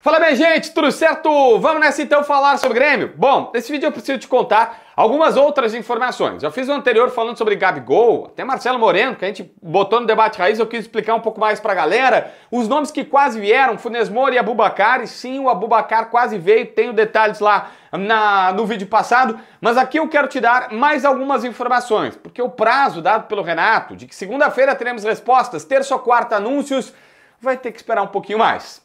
Fala minha gente, tudo certo? Vamos nessa então falar sobre Grêmio? Bom, nesse vídeo eu preciso te contar algumas outras informações. Eu fiz um anterior falando sobre Gabigol, até Marcelo Moreno, que a gente botou no debate raiz, eu quis explicar um pouco mais pra galera. Os nomes que quase vieram, Funes Mori e Abubacar, e sim, o Abubacar quase veio, tenho detalhes lá na, no vídeo passado, mas aqui eu quero te dar mais algumas informações, porque o prazo dado pelo Renato de que segunda-feira teremos respostas, terça ou quarta anúncios, vai ter que esperar um pouquinho mais.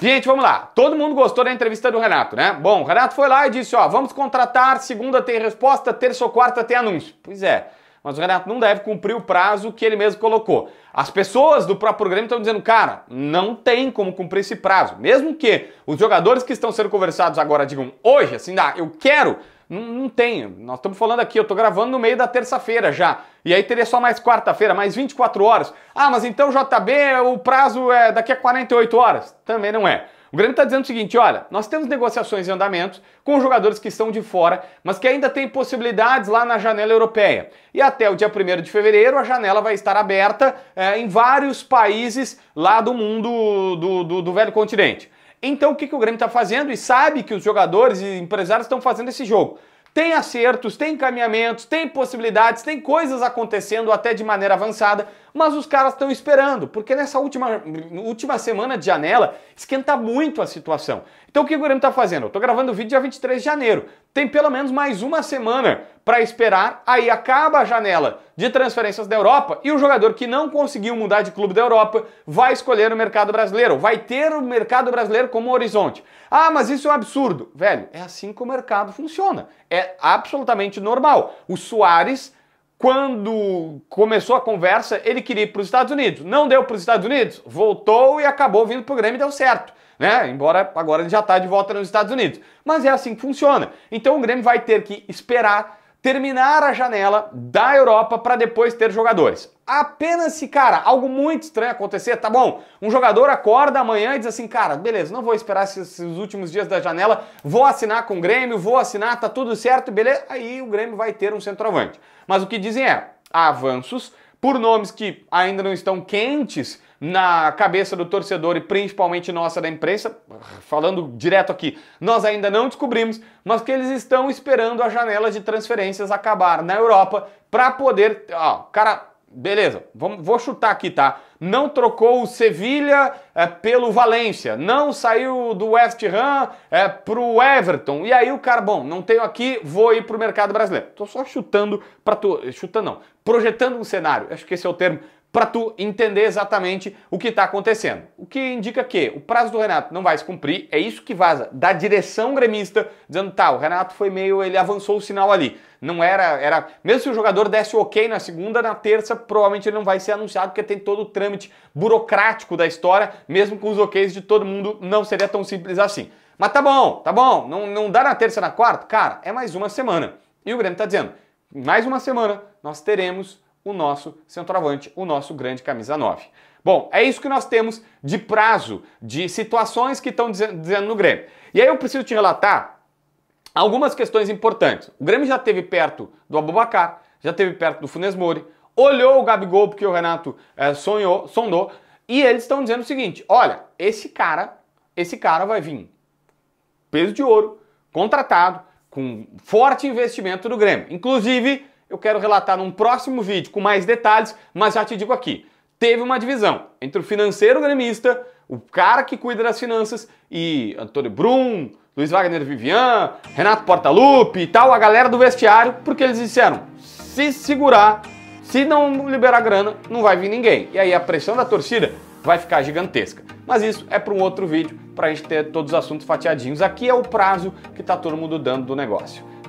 Gente, vamos lá. Todo mundo gostou da entrevista do Renato, né? Bom, o Renato foi lá e disse, ó, vamos contratar, segunda tem resposta, terça ou quarta tem anúncio. Pois é, mas o Renato não deve cumprir o prazo que ele mesmo colocou. As pessoas do próprio Grêmio estão dizendo, cara, não tem como cumprir esse prazo. Mesmo que os jogadores que estão sendo conversados agora digam, hoje, assim, dá, eu quero não, não tem. Nós estamos falando aqui, eu estou gravando no meio da terça-feira já. E aí teria só mais quarta-feira, mais 24 horas. Ah, mas então JB, o prazo é daqui a 48 horas? Também não é. O Grêmio está dizendo o seguinte: olha, nós temos negociações em andamento com jogadores que estão de fora, mas que ainda tem possibilidades lá na janela europeia. E até o dia 1 de fevereiro a janela vai estar aberta é, em vários países lá do mundo do, do, do velho continente. Então o que, que o Grêmio está fazendo e sabe que os jogadores e empresários estão fazendo esse jogo. Tem acertos, tem encaminhamentos, tem possibilidades, tem coisas acontecendo até de maneira avançada, mas os caras estão esperando, porque nessa última, última semana de janela esquenta muito a situação. Então o que o Grêmio está fazendo? Eu estou gravando o vídeo dia 23 de janeiro. Tem pelo menos mais uma semana para esperar, aí acaba a janela de transferências da Europa e o jogador que não conseguiu mudar de clube da Europa vai escolher o mercado brasileiro, vai ter o mercado brasileiro como horizonte. Ah, mas isso é um absurdo. Velho, é assim que o mercado funciona. É absolutamente normal. O Soares quando começou a conversa, ele queria ir para os Estados Unidos. Não deu para os Estados Unidos, voltou e acabou vindo para o Grêmio e deu certo. Né? Embora agora ele já está de volta nos Estados Unidos. Mas é assim que funciona. Então o Grêmio vai ter que esperar terminar a janela da Europa para depois ter jogadores. Apenas se, cara, algo muito estranho acontecer, tá bom? Um jogador acorda amanhã e diz assim, cara, beleza, não vou esperar esses, esses, últimos dias da janela, vou assinar com o Grêmio, vou assinar, tá tudo certo, beleza? Aí o Grêmio vai ter um centroavante. Mas o que dizem é, avanços por nomes que ainda não estão quentes na cabeça do torcedor e principalmente nossa da imprensa, falando direto aqui, nós ainda não descobrimos, mas que eles estão esperando a janela de transferências acabar na Europa para poder. Ó, cara, Beleza, vamos, vou chutar aqui, tá? Não trocou o Sevilha é, pelo Valência, não saiu do West Ham é, pro Everton. E aí o cara, bom, não tenho aqui, vou ir pro mercado brasileiro. Tô só chutando para tu, chutando não, projetando um cenário. Acho que esse é o termo para tu entender exatamente o que está acontecendo. O que indica que o prazo do Renato não vai se cumprir, é isso que vaza da direção gremista, dizendo, tá, o Renato foi meio, ele avançou o sinal ali. Não era, era, mesmo se o jogador desse ok na segunda, na terça, provavelmente ele não vai ser anunciado, porque tem todo o trâmite burocrático da história, mesmo com os oks de todo mundo, não seria tão simples assim. Mas tá bom, tá bom, não, não dá na terça, na quarta? Cara, é mais uma semana. E o Grêmio está dizendo, mais uma semana nós teremos o nosso centroavante, o nosso grande camisa 9. Bom, é isso que nós temos de prazo, de situações que estão dizendo no Grêmio. E aí eu preciso te relatar algumas questões importantes. O Grêmio já teve perto do Abubacar, já teve perto do Funes Mori, olhou o Gabigol porque o Renato é, sonhou, sondou, e eles estão dizendo o seguinte: olha, esse cara, esse cara vai vir peso de ouro, contratado, com forte investimento do Grêmio. Inclusive, eu quero relatar num próximo vídeo com mais detalhes, mas já te digo aqui, teve uma divisão entre o financeiro gremista, o cara que cuida das finanças e Antônio Brum, Luiz Wagner Vivian, Renato Portaluppi e tal, a galera do vestiário, porque eles disseram, se segurar, se não liberar grana, não vai vir ninguém. E aí a pressão da torcida vai ficar gigantesca. Mas isso é para um outro vídeo, para a gente ter todos os assuntos fatiadinhos. Aqui é o prazo que está todo mundo dando do negócio